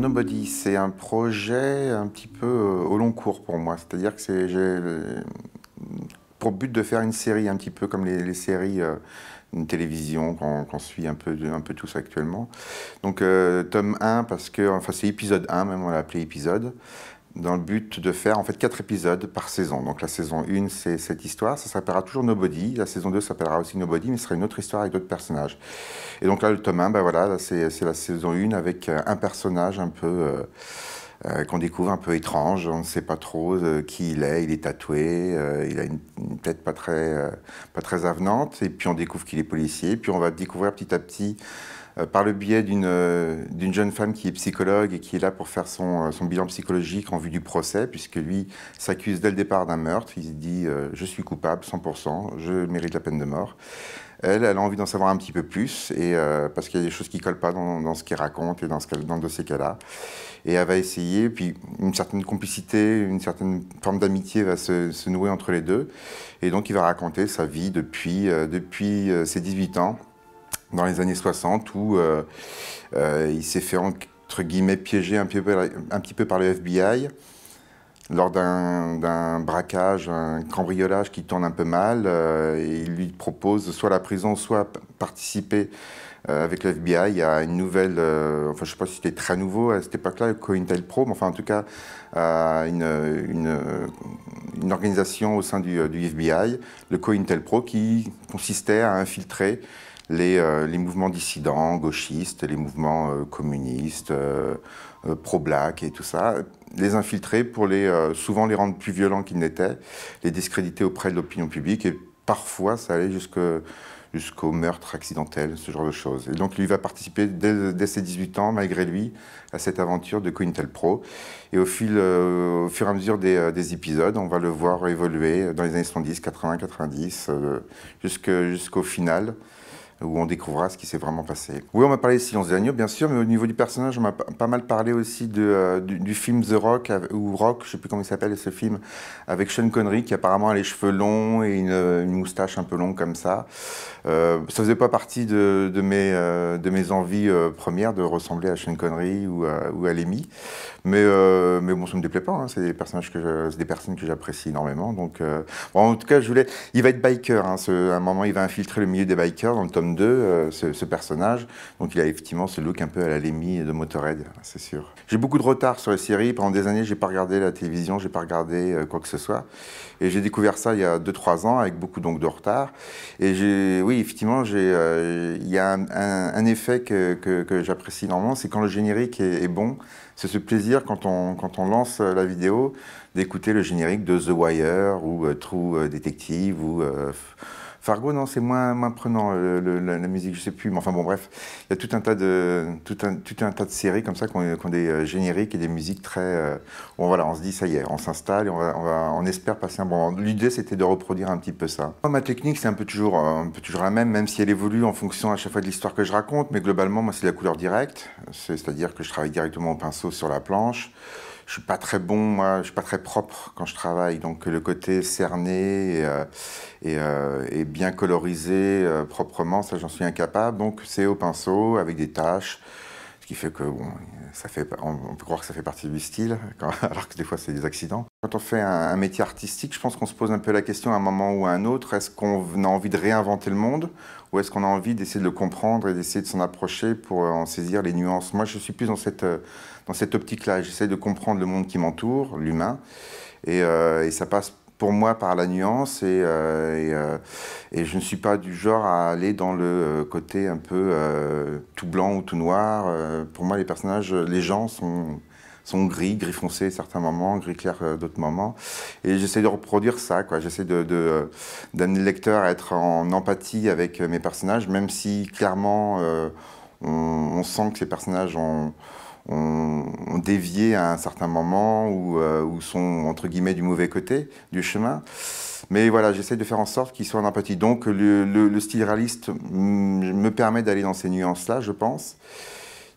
Nobody, c'est un projet un petit peu euh, au long cours pour moi. C'est-à-dire que c'est, j'ai euh, pour but de faire une série un petit peu comme les, séries de euh, télévision qu'on suit un peu, un peu tous actuellement. Donc tome 1, parce que, enfin c'est épisode 1 même, on l'a appelé épisode dans le but de faire en fait quatre épisodes par saison. Donc la saison 1, c'est cette histoire, ça s'appellera toujours Nobody. La saison 2 s'appellera aussi Nobody, mais ce sera une autre histoire avec d'autres personnages. Et donc là, le tome 1, ben voilà, c'est la saison 1 avec un personnage un peu... Euh, euh, qu'on découvre un peu étrange. On ne sait pas trop euh, qui il est. Il est tatoué, euh, il a une, tête pas très, pas très avenante. Et puis on découvre qu'il est policier. puis on va découvrir petit à petit, par le biais d'une jeune femme qui est psychologue et qui est là pour faire son, son bilan psychologique en vue du procès, puisque lui s'accuse dès le départ d'un meurtre. Il se dit Je suis coupable, 100%, je mérite la peine de mort. Elle, elle a envie d'en savoir un petit peu plus, et, euh, parce qu'il y a des choses qui ne collent pas dans, ce qu'il raconte et dans, ce dans le dossier qu'elle a. Et elle va essayer, puis une certaine complicité, une certaine forme d'amitié va se, nouer entre les deux. Et donc il va raconter sa vie depuis, euh, depuis euh, ses 18 ans, dans les années 60, où il s'est fait entre guillemets piéger un petit peu par le FBI lors d'un braquage, un cambriolage qui tourne un peu mal, euh, et il lui propose soit la prison, soit participer euh, avec le FBI à une nouvelle, euh, enfin je ne sais pas si c'était très nouveau à cette époque-là, le COINTELPRO, mais enfin en tout cas à une, une, une organisation au sein du, du FBI, le COINTELPRO, qui consistait à infiltrer euh, les, mouvements dissidents, gauchistes, les mouvements euh, communistes, euh, pro-black et tout ça, les infiltrer pour les, souvent les rendre plus violents qu'ils n'étaient, les discréditer auprès de l'opinion publique et parfois ça allait jusqu'au meurtre accidentel, ce genre de choses. Et donc lui va participer dès, ses 18 ans, malgré lui, à cette aventure de Quintel Pro. Et au, fil, au fur et à mesure des, épisodes, on va le voir évoluer dans les années 70, 80, 90, jusqu'au final, où on découvrira ce qui s'est vraiment passé. Oui, on m'a parlé de Silence des agneaux, bien sûr, mais au niveau du personnage, on m'a pas mal parlé aussi de, euh, du, film The Rock, ou Rock, je sais plus comment il s'appelle ce film, avec Sean Connery, qui apparemment a les cheveux longs et une, euh, une moustache un peu longue comme ça. Euh, ça faisait pas partie de, de mes, euh, de mes envies premières de ressembler à Sean Connery ou à, ou à mais, mais bon, ça me déplaît pas, hein. c'est des, personnages que des personnes que j'apprécie énormément, donc en tout cas, je voulais... Il va être biker, hein, ce, à un moment, il va infiltrer le milieu des bikers dans le tome euh, ce, personnage. Donc il a effectivement ce look un peu à la Lemmy de Motorhead, c'est sûr. J'ai beaucoup de retard sur les séries. Pendant des années, j'ai pas regardé la télévision, j'ai pas regardé euh, quoi que ce soit. Et j'ai découvert ça il y a 2-3 ans avec beaucoup donc de retard. Et oui, effectivement, euh, il y a un, effet que, j'apprécie énormément, c'est quand le générique est, bon. C'est ce plaisir quand on, quand on lance la vidéo d'écouter le générique de The Wire ou Trou True Detective ou Fargo, non, c'est moins, moins prenant, euh, la, musique, je sais plus. Mais enfin bon, bref, il y a tout un tas de, tout un, tout un tas de séries comme ça qui ont, des euh, génériques et des musiques très. Euh, bon, voilà, on se dit, ça y est, on s'installe et on, on, espère passer un bon moment. L'idée, c'était de reproduire un petit peu ça. ma technique, c'est un peu, toujours, un peu toujours la même, même si elle évolue en fonction à chaque fois de l'histoire que je raconte. Mais globalement, moi, c'est la couleur directe, c'est-à-dire que je travaille directement au pinceau sur la planche je suis pas très bon, moi, je suis pas très propre quand je travaille. Donc le côté cerné et, euh, euh, bien colorisé euh, proprement, ça j'en suis incapable. Donc c'est au pinceau avec des taches qui fait que bon, ça fait, on, peut croire que ça fait partie du style, alors que des fois c'est des accidents. Quand on fait un, métier artistique, je pense qu'on se pose un peu la question à un moment ou à un autre, est-ce qu'on a envie de réinventer le monde ou est-ce qu'on a envie d'essayer de le comprendre et d'essayer de s'en approcher pour euh, en saisir les nuances Moi je suis plus dans cette, euh, dans cette optique-là, j'essaie de comprendre le monde qui m'entoure, l'humain, et, euh, et ça passe pour moi par la nuance euh, euh, et, je ne suis pas du genre à aller dans le euh, côté un peu tout blanc ou tout noir. pour moi, les personnages, les gens sont, sont gris, gris foncé certains moments, gris clair d'autres moments. Et j'essaie de reproduire ça, quoi. J'essaie d'amener de, le lecteur à être en empathie avec mes personnages, même si clairement on, sent que ces personnages ont, dévié à un certain moment euh, ou, sont, entre guillemets, du mauvais côté du chemin. Mais voilà, j'essaie de faire en sorte qu'ils soient en empathie. Donc le, style réaliste mm, me permet d'aller dans ces nuances-là, je pense,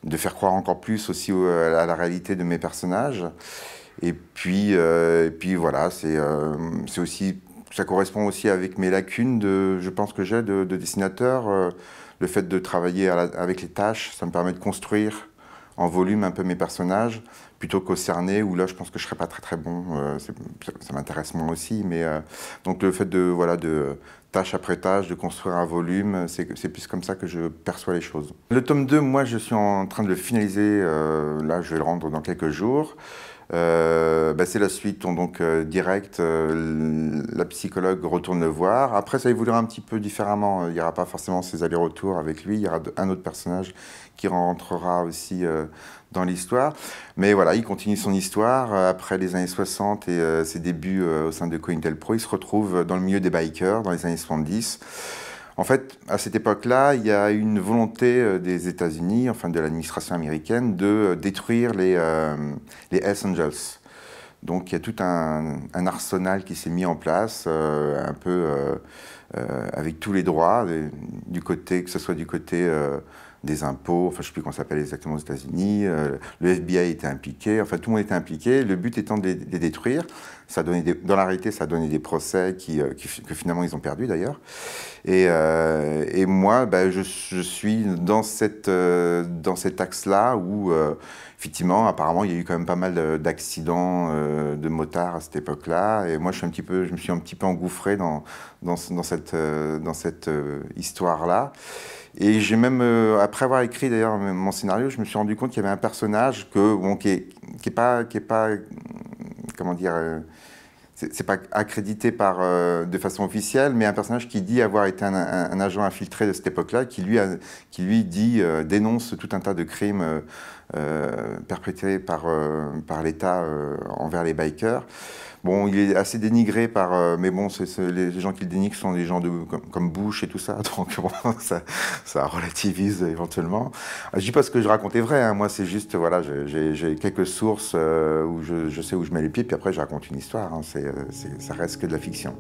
de faire croire encore plus aussi à la réalité de mes personnages. Et puis, euh, voilà, euh, c'est aussi, ça correspond aussi avec mes lacunes, de, je pense que j'ai de, dessinateur. Le fait de travailler avec les tâches, ça me permet de construire en volume un peu mes personnages, plutôt qu'au cerner, où là, je pense que je ne serais pas très très bon. Euh, ça, m'intéresse moins aussi, mais euh, donc le fait de, voilà, de tâche après tâche, de construire un volume, c'est plus comme ça que je perçois les choses. Le tome 2, moi, je suis en train de le finaliser. Euh, là, je vais le rendre dans quelques jours. Euh, bah, c'est la suite, on, donc euh, direct, euh, la psychologue retourne le voir. Après, ça évoluera un petit peu différemment. Il n'y aura pas forcément ses allers-retours avec lui. Il y aura un autre personnage qui rentrera aussi dans l'histoire. Mais voilà, il continue son histoire. Après les années 60 et ses débuts au sein de cointel Pro. il se retrouve dans le milieu des bikers dans les années 70. En fait, à cette époque-là, il y a une volonté euh, des États-Unis, enfin de l'administration américaine, de euh, détruire euh, les, Hells Angels. Donc il y a tout un, arsenal qui s'est mis en place, un peu avec tous les droits, du côté, que ce soit du côté des impôts, enfin je ne sais plus comment s'appelle exactement aux États-Unis, le FBI était impliqué, enfin tout le monde était impliqué, le but étant de de les détruire. Ça donnait dans la réalité, ça donnait des procès qui, euh, qui que finalement ils ont perdu d'ailleurs. Et, euh, et, moi, ben je, je, suis dans, cette, euh, dans cet axe-là où, effectivement, apparemment, il y a eu quand même pas mal d'accidents de motards à cette époque-là. Et moi, je, suis un petit peu, je me suis un petit peu engouffré dans, dans, dans cette, dans cette histoire-là. Et j'ai même, après avoir écrit d'ailleurs mon scénario, je me suis rendu compte qu'il y avait un personnage que, bon, qui n'est qui est pas, qui est pas comment dire, euh, c'est pas accrédité par, euh, de façon officielle, mais un personnage qui dit avoir été un, agent infiltré de cette époque-là, qui lui, qui lui dit, euh, dénonce tout un tas de crimes perpétrés euh, perpétré par, euh, l'État euh, envers les bikers. Bon, il est assez dénigré par, mais bon, les gens qui le dénigrent sont des gens comme, Bush et tout ça, donc ça, ça, relativise éventuellement. Je dis pas ce que je raconte vrai, hein. moi c'est juste, voilà, j'ai quelques sources où je, sais où je mets les pieds, puis après je raconte une histoire, hein, ça reste que de la fiction.